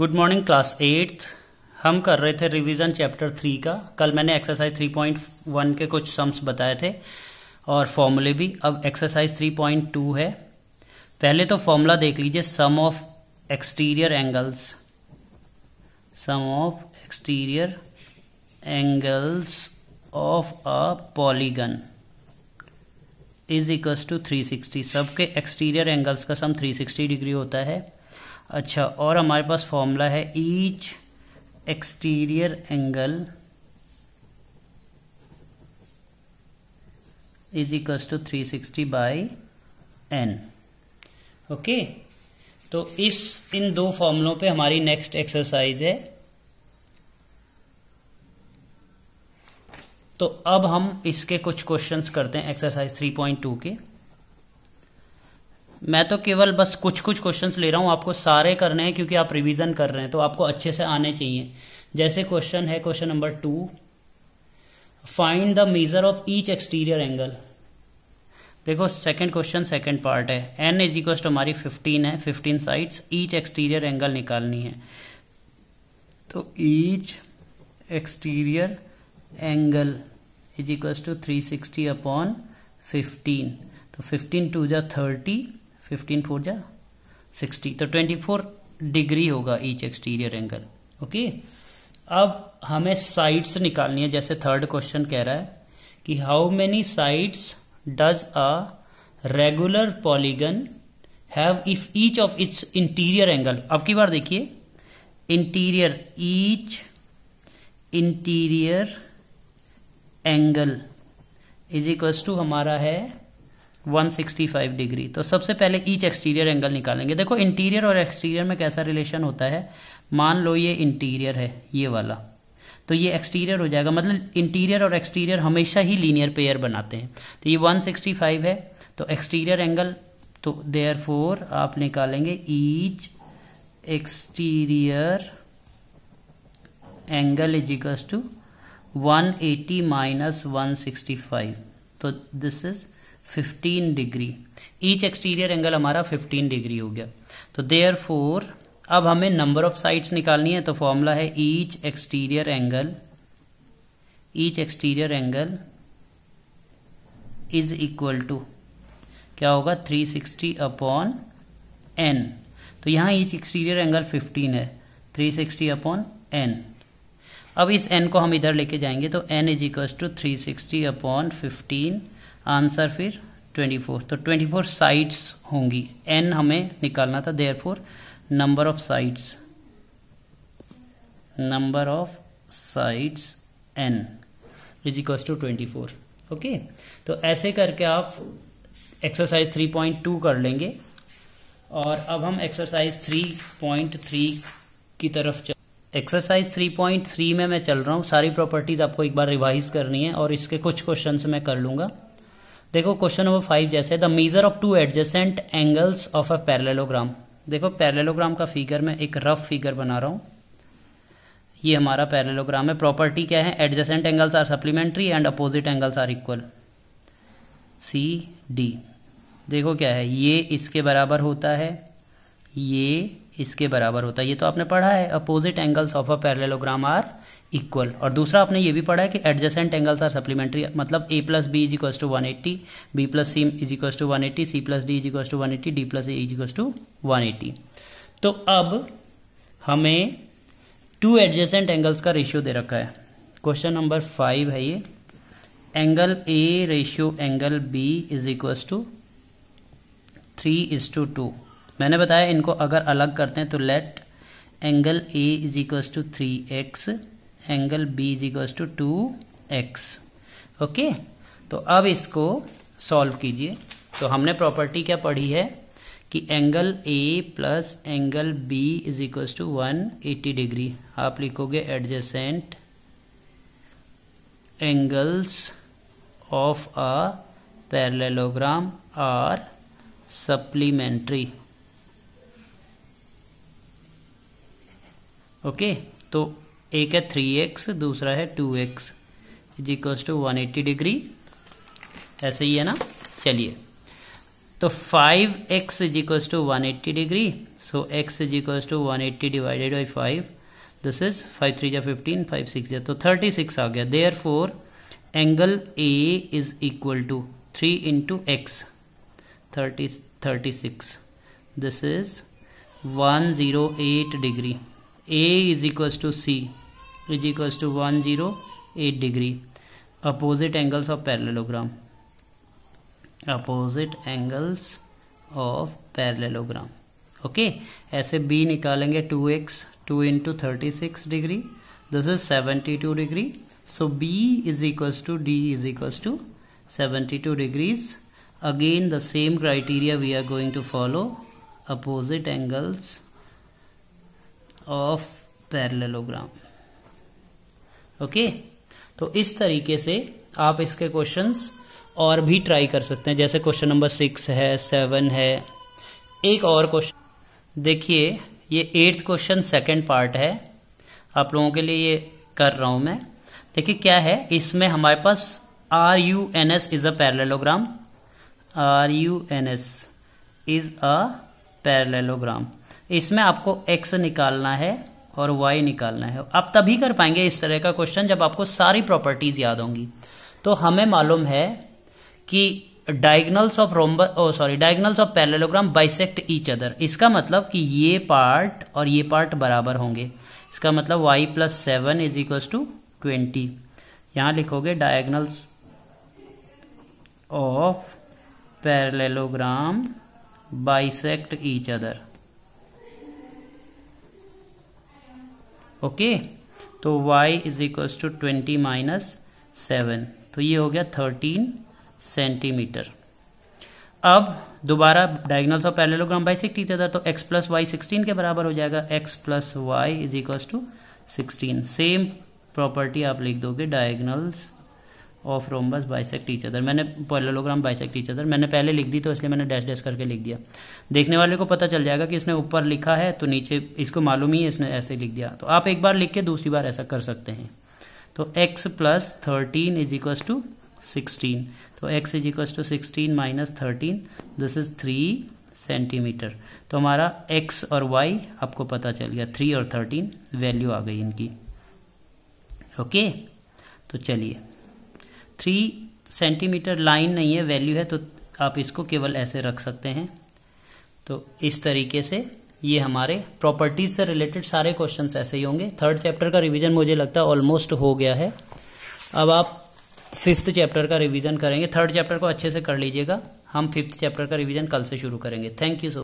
Good morning class eighth हम कर रहे थे रिवीजन चैप्टर थ्री का कल मैंने एक्सरसाइज थ्री पॉइंट वन के कुछ सम्स बताए थे और फॉर्मूले भी अब एक्सरसाइज थ्री पॉइंट टू है पहले तो फॉर्मूला देख लीजिए sum of exterior angles sum of exterior angles of a polygon is equals to 360 सबके एक्सटीरियर एंगल्स का सम 360 डिग्री होता है अच्छा और हमारे पास फॉर्मूला है each exterior angle is equal to three sixty by n okay तो इस इन दो फॉर्मूलों पे हमारी नेक्स्ट एक्सरसाइज है तो अब हम इसके कुछ क्वेश्चंस करते हैं एक्सरसाइज 3.2 के मैं तो केवल बस कुछ कुछ क्वेश्चंस ले रहा हूँ आपको सारे करने हैं क्योंकि आप रिवीजन कर रहे हैं तो आपको अच्छे से आने चाहिए जैसे क्वेश्चन है question number two find the measure of each exterior angle देखो सेकंड क्वेश्चन सेकंड पार्ट है एन इज इक्व टू हमारी फिफ्टीन है fifteen sides each exterior angle निकालनी है तो each exterior angle is equal to three sixty upon fifteen तो fifteen two जा thirty fifteen four जा सिक्सटी तो ट्वेंटी फोर डिग्री होगा ईच एक्सटीरियर एंगल ओके अब हमें साइड्स निकालनी है जैसे थर्ड क्वेश्चन कह रहा है कि how many sides does a regular polygon have if each of its interior angle अब की बार देखिए interior each interior angle is equals to हमारा है 165 डिग्री तो सबसे पहले ईच एक्सटीरियर एंगल निकालेंगे देखो इंटीरियर और एक्सटीरियर में कैसा रिलेशन होता है मान लो ये इंटीरियर है ये वाला तो ये एक्सटीरियर हो जाएगा मतलब इंटीरियर और एक्सटीरियर हमेशा ही लीनियर पेयर बनाते हैं तो ये 165 है तो एक्सटीरियर एंगल तो देयर फोर आप निकालेंगे each exterior angle is to 180 eighty minus one तो this is 15 degree each exterior angle हमारा 15 डिग्री हो गया तो देयर फोर अब हमें नंबर ऑफ साइड्स निकालनी है तो फॉर्मूला है each exterior angle each exterior angle is equal to क्या होगा 360 अपॉन एन तो यहां ईच एक्सटीरियर एंगल 15 है 360 अपॉन एन अब इस एन को हम इधर लेके जाएंगे तो n is equal to three sixty upon fifteen answer फिर 24 तो 24 साइड्स होंगी एन हमें निकालना था for number of sides number of sides n is equal to twenty four okay तो ऐसे करके आप एक्सरसाइज थ्री पॉइंट टू कर लेंगे और अब हम एक्सरसाइज थ्री पॉइंट थ्री की तरफ चल एक्सरसाइज 3.3 में मैं चल रहा हूँ सारी प्रॉपर्टीज आपको एक बार रिवाइज करनी है और इसके कुछ क्वेश्चन मैं कर लूंगा देखो क्वेश्चन नंबर फाइव जैसे the measure of two adjacent angles of a parallelogram देखो पैरेलोग्राम का फिगर मैं एक रफ फिगर बना रहा हूं ये हमारा पैरेलोग्राम है प्रॉपर्टी क्या है adjacent angles are supplementary and opposite angles are equal C D देखो क्या है ये इसके बराबर होता है ये इसके बराबर होता है ये तो आपने पढ़ा है opposite angles of a parallelogram are equal और दूसरा आपने ये भी पढ़ा है कि एडजेसेंट एंगल्स आर सप्लीमेंट्री मतलब A plus B is equal to one eighty B plus C is equal to one eighty C plus D is equal to one eighty D plus A is to one eighty तो अब हमें two adjacent angles का ratio दे रखा है question number five है ये angle A ratio angle B is equal to three is to two मैंने बताया इनको अगर अलग करते हैं तो let angle A is equal to three X angle B is equal to two X okay तो अब इसको सॉल्व कीजिए तो हमने प्रॉपर्टी क्या पढ़ी है कि angle A plus angle B is equal to one eighty degree आप लिखोगे adjacent angles of a parallelogram are supplementary okay तो एक है थ्री एक्स दूसरा है two X is equals to one eighty degree ऐसे ही है ना चलिए तो five X is equals to one eighty degree so X is equals to one eighty divided by five this is five three जा fifteen five six जा तो thirty six आ गया therefore angle A is equal to three into X thirty thirty six this is one zero eight degree A is equals to C is equals to 108 degree. Opposite angles of parallelogram. Opposite angles of parallelogram. Okay. ऐसे B निकालेंगे 2x 2 into 36 degree. This is 72 degree. So B is equals to D is equals to 72 degrees again the same criteria we are going to follow opposite angles of parallelogram okay तो इस तरीके से आप इसके questions और भी try कर सकते हैं जैसे क्वेश्चन नंबर सिक्स है सेवन है एक और क्वेश्चन देखिए ये एट्थ क्वेश्चन सेकंड पार्ट है आप लोगों के लिए ये कर रहा हूं मैं देखिए क्या है इसमें हमारे पास R U N S is a parallelogram R U N S is a parallelogram इसमें आपको एक्स निकालना है और वाई निकालना है आप तभी कर पाएंगे इस तरह का क्वेश्चन जब आपको सारी प्रॉपर्टीज याद होंगी तो हमें मालूम है कि diagonals of rhombus sorry diagonals of parallelogram bisect each other इसका मतलब कि ये पार्ट और ये पार्ट बराबर होंगे इसका मतलब Y plus seven is equal to twenty यहां लिखोगे diagonals of parallelogram bisect each other okay तो y is equals to twenty minus seven तो ये हो गया थर्टीन सेंटीमीटर अब दोबारा डायगनल्स ऑफ पैरेललोग्राम बाई टीचर था तो x प्लस वाई सिक्सटीन के बराबर हो जाएगा x plus Y is equals to sixteen same property आप लिख दोगे diagonals of rhombus bisect each other मैंने पैरेललोग्राम बाइसेक्ट टीच अदर मैंने पहले लिख दी तो इसलिए मैंने डैश डैश करके लिख दिया देखने वाले को पता चल जाएगा कि इसने ऊपर लिखा है तो नीचे इसको मालूम ही है इसने ऐसे लिख दिया तो आप एक बार लिख के दूसरी बार ऐसा कर सकते हैं तो X plus thirteen is equals to sixteen तो X is equals to sixteen minus thirteen this is three centimetre तो हमारा एक्स और वाई आपको पता चल गया थ्री और थर्टीन वैल्यू आ गई इनकी ओके तो चलिए थ्री सेंटीमीटर लाइन नहीं है वैल्यू है तो आप इसको केवल ऐसे रख सकते हैं तो इस तरीके से ये हमारे प्रॉपर्टीज से रिलेटेड सारे क्वेश्चंस ऐसे ही होंगे थर्ड चैप्टर का रिवीजन मुझे लगता है ऑलमोस्ट हो गया है अब आप फिफ्थ चैप्टर का रिवीजन करेंगे थर्ड चैप्टर को अच्छे से कर लीजिएगा हम फिफ्थ चैप्टर का रिवीजन कल से शुरू करेंगे थैंक यू सो